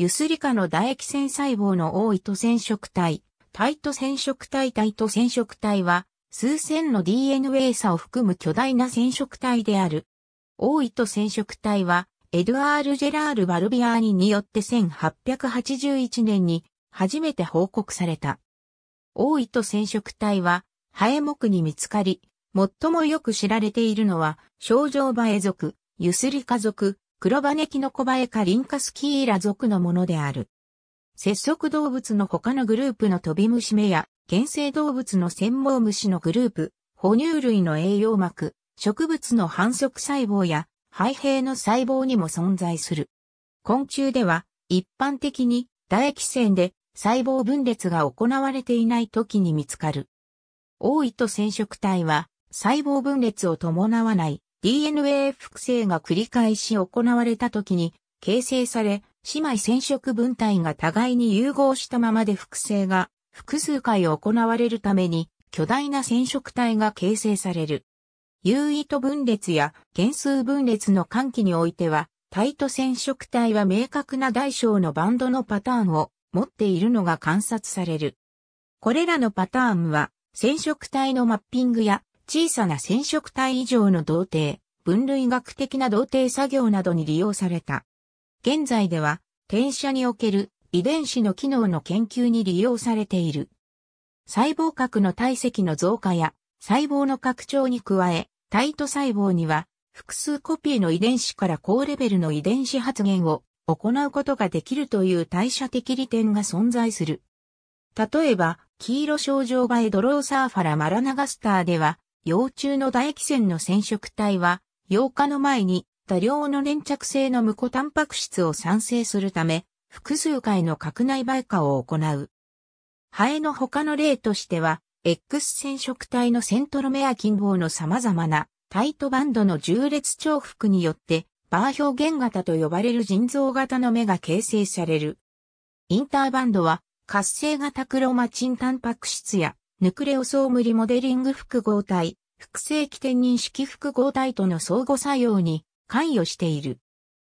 ユスリカの唾液腺細胞の多いと染色体、タイト染色体タイト染色体は、数千の DNA 差を含む巨大な染色体である。多いと染色体は、エドアール・ジェラール・バルビアーニによって1881年に初めて報告された。多いと染色体は、ハエ目に見つかり、最もよく知られているのは、症状バエ族、ユスリカ族、黒羽キノコバエカリンカスキーラ属のものである。節足動物の他のグループのトビムシ目や、原生動物の専門虫のグループ、哺乳類の栄養膜、植物の反則細胞や、肺平の細胞にも存在する。昆虫では、一般的に、唾液腺で細胞分裂が行われていない時に見つかる。多いと染色体は、細胞分裂を伴わない DNA 複製が繰り返し行われた時に形成され、姉妹染色分体が互いに融合したままで複製が複数回行われるために巨大な染色体が形成される。有意と分裂や減数分裂の換気においては、体と染色体は明確な大小のバンドのパターンを持っているのが観察される。これらのパターンは染色体のマッピングや小さな染色体以上の童貞、分類学的な童貞作業などに利用された。現在では、転写における遺伝子の機能の研究に利用されている。細胞核の体積の増加や細胞の拡張に加え、タイト細胞には複数コピーの遺伝子から高レベルの遺伝子発現を行うことができるという代謝的利点が存在する。例えば、黄色症状バエドローサーファラマラナガスターでは、幼虫の唾液腺の染色体は、8日の前に多量の粘着性の無個タンパク質を産生するため、複数回の核内媒化を行う。ハエの他の例としては、X 染色体のセントロメア近傍の様々なタイトバンドの重列重複によって、バー表現型と呼ばれる腎臓型の目が形成される。インターバンドは、活性型クロマチンタンパク質やヌクレオソームリモデリング複合体、複製起点認識複合体との相互作用に関与している。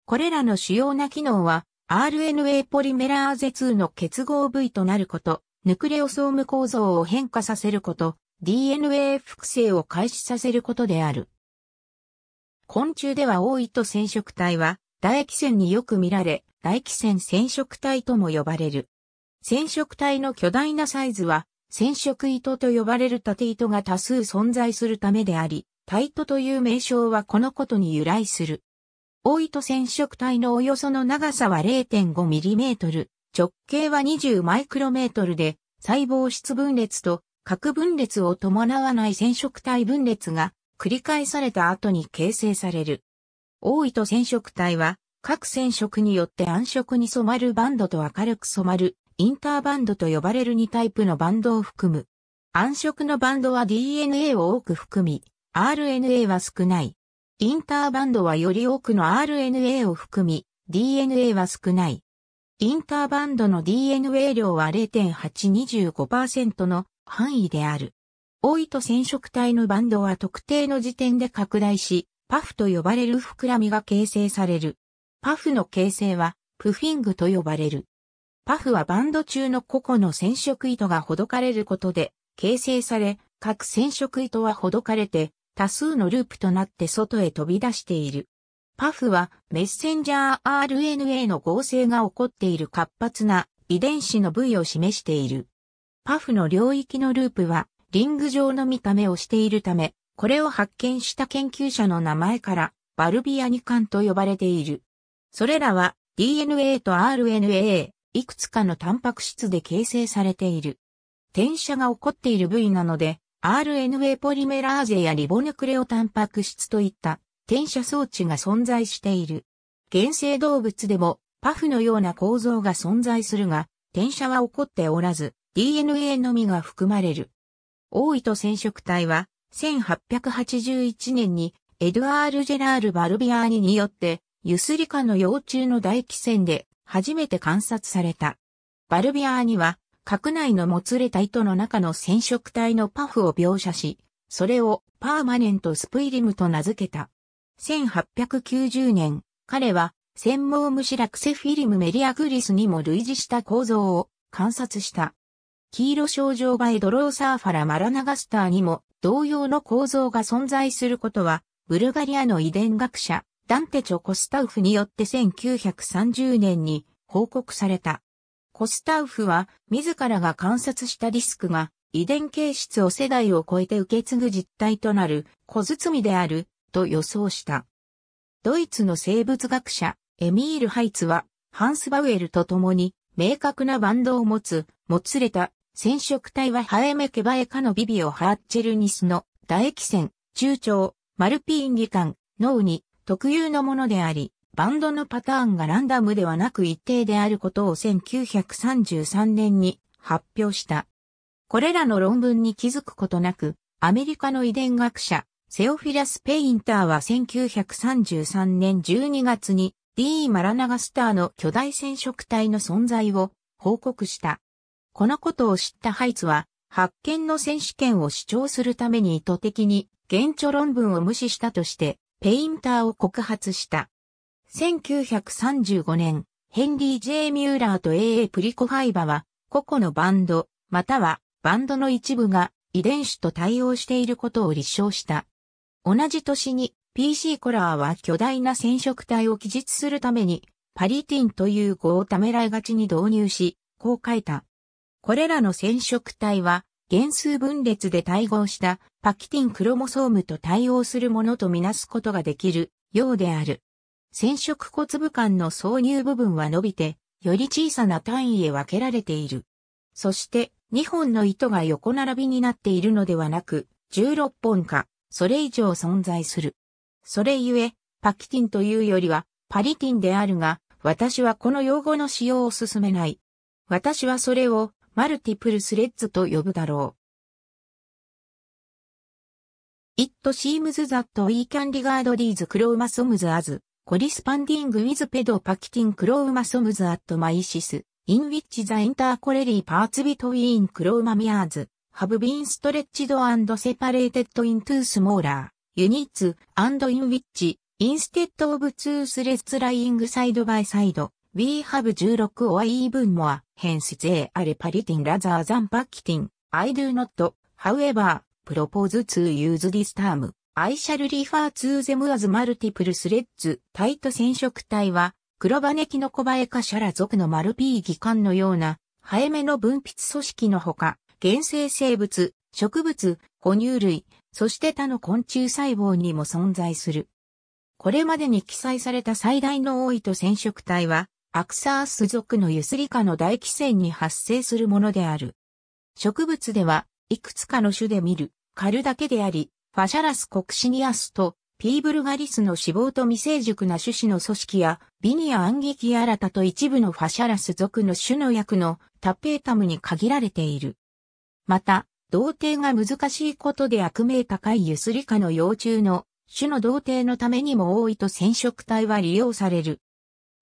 これらの主要な機能は、RNA ポリメラーゼ2の結合部位となること、ヌクレオソーム構造を変化させること、DNA 複製を開始させることである。昆虫では多いと染色体は、唾液腺によく見られ、唾液腺染色体とも呼ばれる。染色体の巨大なサイズは、染色糸と呼ばれる縦糸が多数存在するためであり、タイトという名称はこのことに由来する。大糸染色体のおよその長さは 0.5mm、直径は20マイクロメートルで、細胞質分裂と核分裂を伴わない染色体分裂が繰り返された後に形成される。大糸染色体は各染色によって暗色に染まるバンドと明るく染まるインターバンドと呼ばれる2タイプのバンドを含む。暗色のバンドは DNA を多く含み、RNA は少ない。インターバンドはより多くの RNA を含み、DNA は少ない。インターバンドの DNA 量は0.825%の範囲である。多いと染色体のバンドは特定の時点で拡大し、パフと呼ばれる膨らみが形成される。パフの形成は、プフィングと呼ばれる。パフはバンド中の個々の染色糸がほどかれることで形成され、各染色糸はほどかれて多数のループとなって外へ飛び出している。パフはメッセンジャー RNA の合成が起こっている活発な遺伝子の部位を示している。パフの領域のループはリング状の見た目をしているため、これを発見した研究者の名前からバルビアニカンと呼ばれている。それらは DNA と RNA、いくつかのタンパク質で形成されている。転写が起こっている部位なので、RNA ポリメラーゼやリボヌクレオタンパク質といった転写装置が存在している。原生動物でもパフのような構造が存在するが、転写は起こっておらず、DNA のみが含まれる。大糸染色体は、1881年にエドアール・ジェラール・バルビアーニによって、ユスリカの幼虫の大気腺で初めて観察された。バルビアーには、核内のもつれた糸の中の染色体のパフを描写し、それをパーマネントスプイリムと名付けた。1890年、彼は、専門虫ラクセフィリムメリアグリスにも類似した構造を観察した。黄色症状がエドローサーファラマラナガスターにも同様の構造が存在することは、ブルガリアの遺伝学者、ダンテチョ・コスタウフによって1930年に報告された。コスタウフは自らが観察したリスクが遺伝形質を世代を超えて受け継ぐ実態となる小包みであると予想した。ドイツの生物学者エミール・ハイツはハンス・バウエルと共に明確なバンドを持つ、もつれた染色体はハエメケバエカのビビオ・ハーチェルニスの唾液腺、中腸、マルピーンギカン、脳に特有のものであり、バンドのパターンがランダムではなく一定であることを1933年に発表した。これらの論文に気づくことなく、アメリカの遺伝学者、セオフィラス・ペインターは1933年12月に D. マラナガスターの巨大染色体の存在を報告した。このことを知ったハイツは、発見の選手権を主張するために意図的に、現著論文を無視したとして、ペインターを告発した。1935年、ヘンリー・ジェイ・ミューラーと A.A. プリコファイバは、個々のバンド、またはバンドの一部が遺伝子と対応していることを立証した。同じ年に PC コラーは巨大な染色体を記述するためにパリティンという語をためらいがちに導入し、こう書いた。これらの染色体は原数分裂で対合したパキティンクロモソームと対応するものとみなすことができるようである。染色骨部間の挿入部分は伸びて、より小さな単位へ分けられている。そして、2本の糸が横並びになっているのではなく、16本か、それ以上存在する。それゆえ、パキティンというよりは、パリティンであるが、私はこの用語の使用を勧めない。私はそれを、マルティプルスレッズと呼ぶだろう。It seems that we can regard these chromosomes as corresponding with pedopactin chromosomes at m y s i s in which the intercollary parts between chromomeres have been stretched and separated into smaller units and in which instead of two threads lying side by side, We have 16 or even more, hence they are paritin rather than pacitin. I do not, however, propose to use this term. I shall refer to them as multiple threads. タイト染色体は、黒羽キノコバエカシャラ属のマルピーギカのような、早めの分泌組織のほか、原生生物、植物、哺乳類、そして他の昆虫細胞にも存在する。これまでに記載された最大の多いと染色体は、アクサース属のユスリカの大気腺に発生するものである。植物では、いくつかの種で見る、カルだけであり、ファシャラスコクシニアスとピーブルガリスの脂肪と未成熟な種子の組織や、ビニアアンギキアラタと一部のファシャラス属の種の薬のタペータムに限られている。また、同定が難しいことで悪名高いユスリカの幼虫の種の同定のためにも多いと染色体は利用される。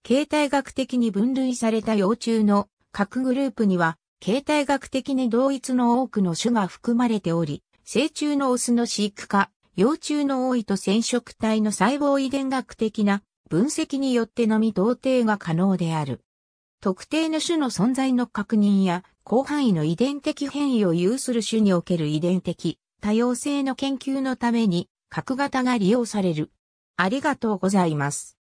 形態学的に分類された幼虫の各グループには、形態学的に同一の多くの種が含まれており、成虫のオスの飼育か、幼虫の多いと染色体の細胞遺伝学的な分析によってのみ同定が可能である。特定の種の存在の確認や広範囲の遺伝的変異を有する種における遺伝的多様性の研究のために核型が利用される。ありがとうございます。